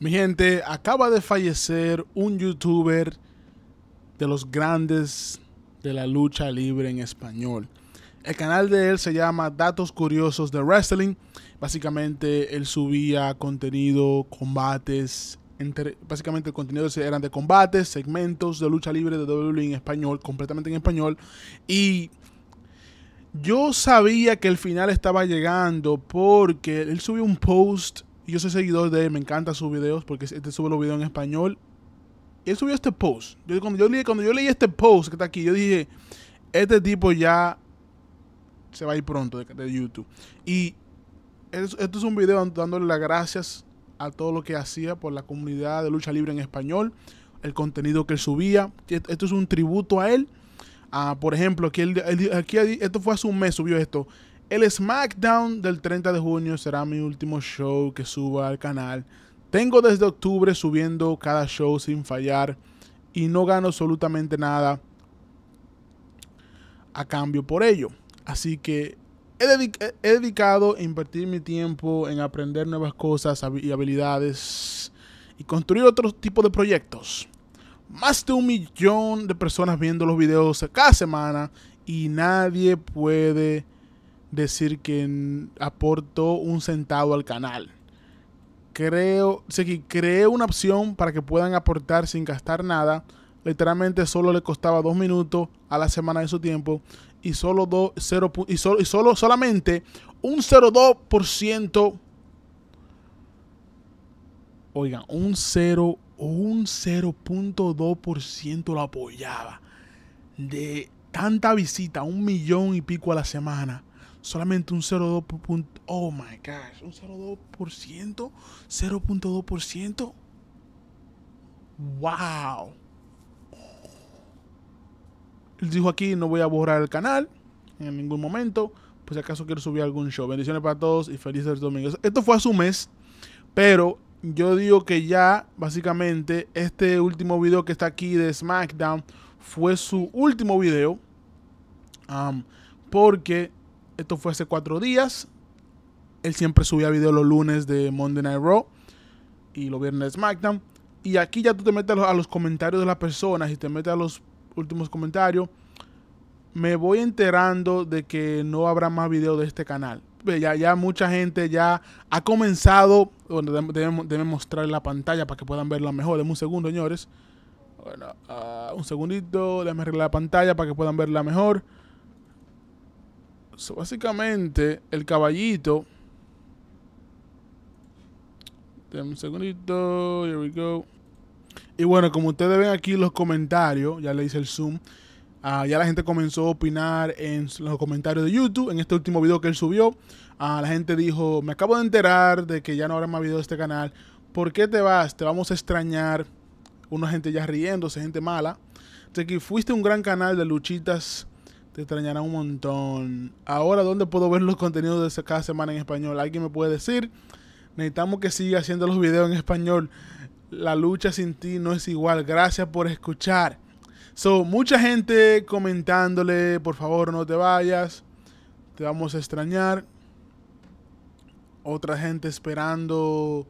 Mi gente, acaba de fallecer un youtuber de los grandes de la lucha libre en español. El canal de él se llama Datos Curiosos de Wrestling. Básicamente él subía contenido, combates, básicamente el contenido eran de combates, segmentos de lucha libre de WWE en español, completamente en español. Y yo sabía que el final estaba llegando porque él subió un post yo soy seguidor de él, me encantan sus videos porque este sube los videos en español. Y él subió este post. Yo, cuando, yo leí, este post que está aquí, yo dije, este tipo ya se va a ir pronto de, YouTube. Y esto, es un video dándole las gracias a todo lo que hacía por la comunidad de lucha libre en español, el contenido que él subía. Esto es un tributo a él. Ah, por ejemplo, aquí esto fue hace un mes, subió esto. El SmackDown del 30 de junio será mi último show que suba al canal. Tengo desde octubre subiendo cada show sin fallar y no gano absolutamente nada a cambio por ello. Así que he, dedicado a invertir mi tiempo en aprender nuevas cosas y habilidades y construir otro tipo de proyectos. Más de un millón de personas viendo los videos cada semana y nadie puede decir que aportó un centavo al canal. Creo, sé que creé una opción para que puedan aportar sin gastar nada. Literalmente solo le costaba dos minutos a la semana de su tiempo y solo dos... y, solo, y solo, solamente un 0,2%. Oigan, un 0 un 0.2% lo apoyaba. De tanta visita, un millón y pico a la semana solamente un 0.2%. Oh my gosh, un 0.2%, 0.2%. Wow. Él dijo aquí, no voy a borrar el canal en ningún momento. Pues si acaso quiero subir algún show. Bendiciones para todos y felices domingos. Esto fue a su mes, pero yo digo que ya básicamente este último video que está aquí de SmackDown fue su último video. porque esto fue hace cuatro días. Él siempre subía video los lunes de Monday Night Raw y los viernes de SmackDown. Y aquí ya tú te metes a los, comentarios de las personas y te metes a los últimos comentarios. Me voy enterando de que no habrá más videos de este canal. Ya, ya mucha gente ya ha comenzado. Bueno, debemos, mostrar la pantalla para que puedan verla mejor. Deme un segundo, señores. Bueno, ah, un segundito. Déjame arreglar la pantalla para que puedan verla mejor básicamente, el caballito. un segundito. Here we go. Y bueno, como ustedes ven aquí los comentarios, ya le hice el zoom. Ah, ya la gente comenzó a opinar en los comentarios de YouTube. En este último video que él subió, ah, la gente dijo: Me acabo de enterar de que ya no habrá más videos de este canal. ¿Por qué te vas? Te vamos a extrañar. Una gente ya riéndose, gente mala. De que fuiste un gran canal de luchitas te extrañarán un montón. Ahora, ¿dónde puedo ver los contenidos de cada semana en español? ¿Alguien me puede decir? Necesitamos que siga haciendo los videos en español. La lucha sin ti no es igual. Gracias por escuchar. So, mucha gente comentándole, por favor, no te vayas. Te vamos a extrañar. Otra gente esperando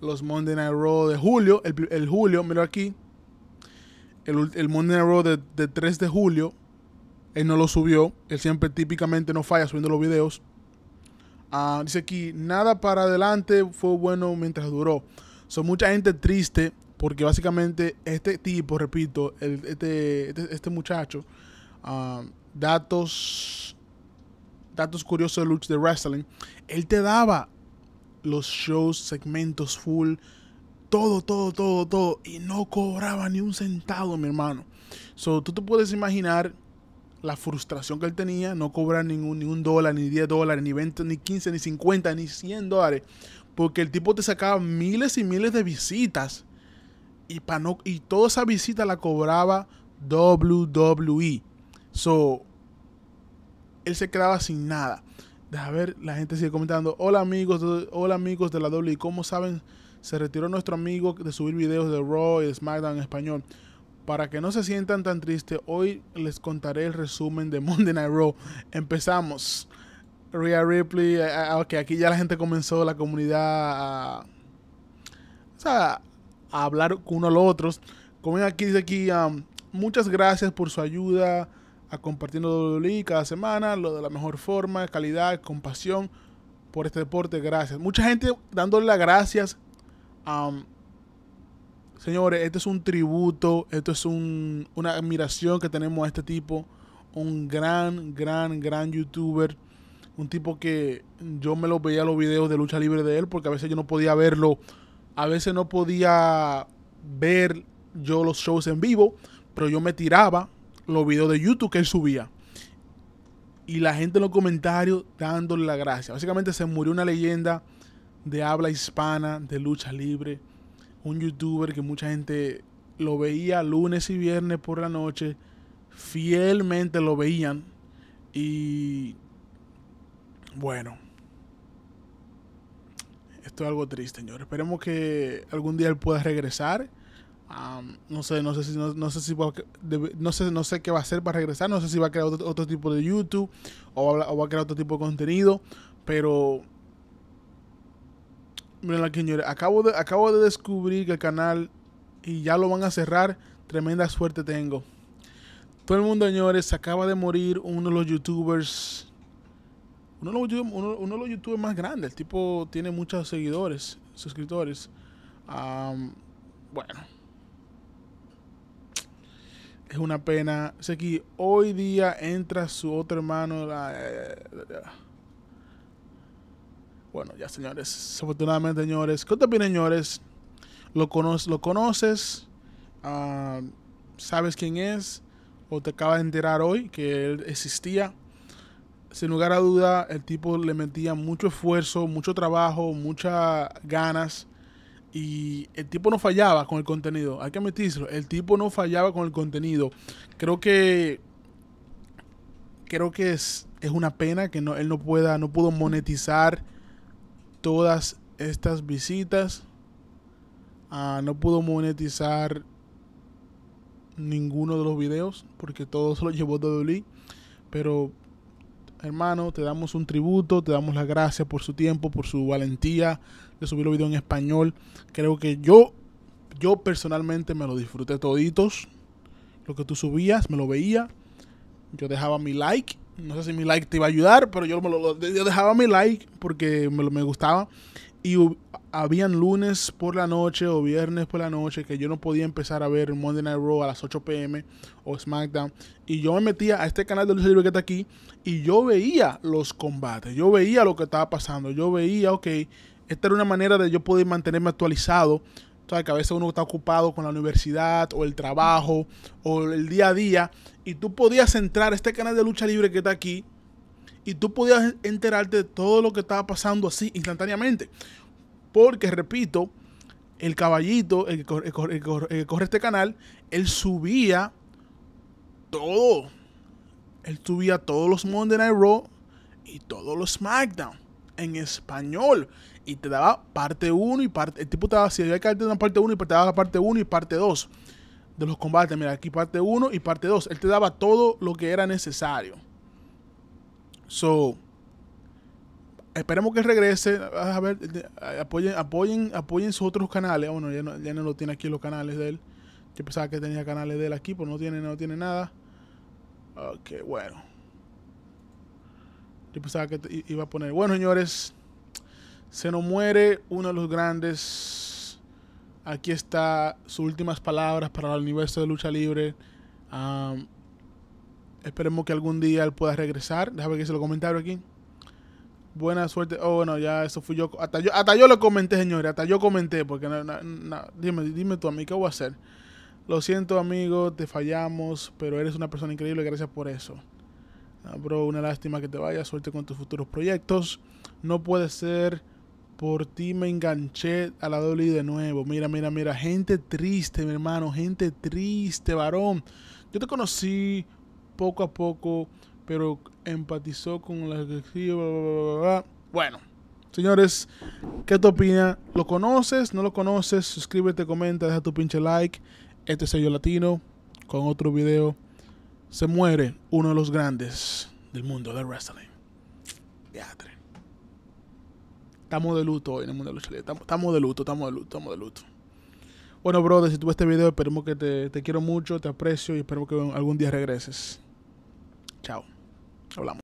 los Monday Night Raw de julio. El, julio, mira aquí. El, el Monday Night Raw de, de 3 de julio él no lo subió. Él siempre típicamente no falla subiendo los videos. Ah, dice aquí, nada para adelante fue bueno mientras duró. Son mucha gente triste porque básicamente este tipo, repito, este, este, este, muchacho, ah, datos, datos curiosos de lucha de wrestling, él te daba los shows, segmentos full, todo, todo, todo, todo, y no cobraba ni un centavo, mi hermano. So, tú te puedes imaginar la frustración que él tenía, no cobrar ningún, ni un dólar, ni 10 dólares, ni 20, ni 15, ni 50, ni 100 dólares, porque el tipo te sacaba miles y miles de visitas y, pa y toda esa visita la cobraba WWE. So, él se quedaba sin nada. A ver, la gente sigue comentando. Hola amigos, hola amigos de la WWE. ¿cómo saben, se retiró nuestro amigo de subir videos de Raw y SmackDown en español. Para que no se sientan tan tristes, hoy les contaré el resumen de Monday Night Raw. Empezamos. Rhea Ripley, eh, eh, ok, aquí ya la gente comenzó, la comunidad a, hablar uno a los otros. Como ven aquí, dice aquí, um, muchas gracias por su ayuda a compartiendo WWE e cada semana, lo de la mejor forma, calidad, compasión por este deporte, gracias. Mucha gente dándole las gracias um, Señores, este es un tributo, esto es una admiración que tenemos a este tipo, un gran, gran, gran youtuber, un tipo que yo me lo veía los videos de lucha libre de él porque a veces yo no podía verlo, a veces no podía ver yo los shows en vivo, pero yo me tiraba los videos de YouTube que él subía. Y la gente en los comentarios dándole la gracia. Básicamente se murió una leyenda de habla hispana, de lucha libre un youtuber que mucha gente lo veía lunes y viernes por la noche, fielmente lo veían y bueno, esto es algo triste, señor. Esperemos que algún día él pueda regresar. no sé, no sé si, no, sé si no sé, no sé qué va a hacer para regresar. No sé si va a crear otro, tipo de YouTube o va a crear otro tipo de contenido. Pero Mira, señores, acabo de, acabo de descubrir que el canal y ya lo van a cerrar. Tremenda suerte tengo. Todo el mundo, señores, acaba de morir uno de los youtubers. Uno de los, youtubers más grandes. El tipo tiene muchos seguidores, suscriptores. bueno. Es una pena. Sé que hoy día entra su otro hermano. la, bueno, ya señores, afortunadamente señores, ¿qué te señores? ¿Lo, lo conoces? Ah, ¿Sabes quién es? ¿O te acabas de enterar hoy que él existía? Sin lugar a duda, el tipo le metía mucho esfuerzo, mucho trabajo, muchas ganas. Y el tipo no fallaba con el contenido. Hay que admitirlo. El tipo no fallaba con el contenido. Creo que. Creo que es, es una pena que no, él no pueda, no pudo monetizar todas estas visitas. Ah, no pudo monetizar ninguno de los videos porque todo se lo llevó WWE. Pero, hermano, te damos un tributo, te damos las gracias por su tiempo, por su valentía de subir los videos en español. Creo que yo, yo personalmente me lo disfruté toditos. Lo que tú subías, me lo veía. Yo dejaba mi like no sé si mi like te iba a ayudar, pero yo, me lo, dejaba mi like porque me, me gustaba. Y habían lunes por la noche o viernes por la noche que yo no podía empezar a ver Monday Night Raw a las 8 pm o SmackDown. Y yo me metía a este canal de Luis que está aquí y yo veía los combates, yo veía lo que estaba pasando, yo veía, ok, esta era una manera de yo poder mantenerme actualizado Sabes que a veces uno está ocupado con la universidad o el trabajo o el día a día y tú podías entrar a este canal de lucha libre que está aquí y tú podías enterarte de todo lo que estaba pasando así instantáneamente. Porque, repito, el caballito, que, corre, corre, este canal, él subía todo. Él subía todos los Monday Night Raw y todos los SmackDown en español. Y te daba parte 1 y parte. El tipo te daba, si había que darte una parte 1 y te daba parte 1 y parte 2 de los combates. Mira, aquí parte 1 y parte 2. Él te daba todo lo que era necesario. So, esperemos que regrese. A ver, apoyen, apoyen, apoyen sus otros canales. Bueno, ya no, ya lo tiene aquí los canales de él. Yo pensaba que tenía canales de él aquí, pero no tiene, no tiene nada. Ok, bueno. Yo pensaba que iba a poner. Bueno, señores, se nos muere uno de los grandes. Aquí está sus últimas palabras para el universo de lucha libre. esperemos que algún día él pueda regresar. Déjame que se lo comentaron aquí. Buena suerte. Oh, bueno, ya eso fui yo. Hasta yo, lo comenté, señores. Hasta yo comenté. Porque Dime, dime tú a mí, ¿qué voy a hacer? Lo siento, amigo, te fallamos, pero eres una persona increíble. Gracias por eso. Ah, bro, una lástima que te vayas, suerte con tus futuros proyectos. No puede ser, por ti me enganché a la doble de nuevo. Mira, mira, mira, gente triste, mi hermano, gente triste, varón. Yo te conocí poco a poco, pero empatizó con la que Bueno, señores, ¿qué te opina? ¿Lo conoces? ¿No lo conoces? Suscríbete, comenta, deja tu pinche like. Este soy yo latino con otro video se muere uno de los grandes del mundo del wrestling. Teatro. Estamos de luto hoy en el mundo de los Estamos, estamos de luto, estamos de luto, estamos de luto. Bueno, brother, si tú este video, esperemos que te, te quiero mucho, te aprecio y espero que algún día regreses. Chao. Hablamos.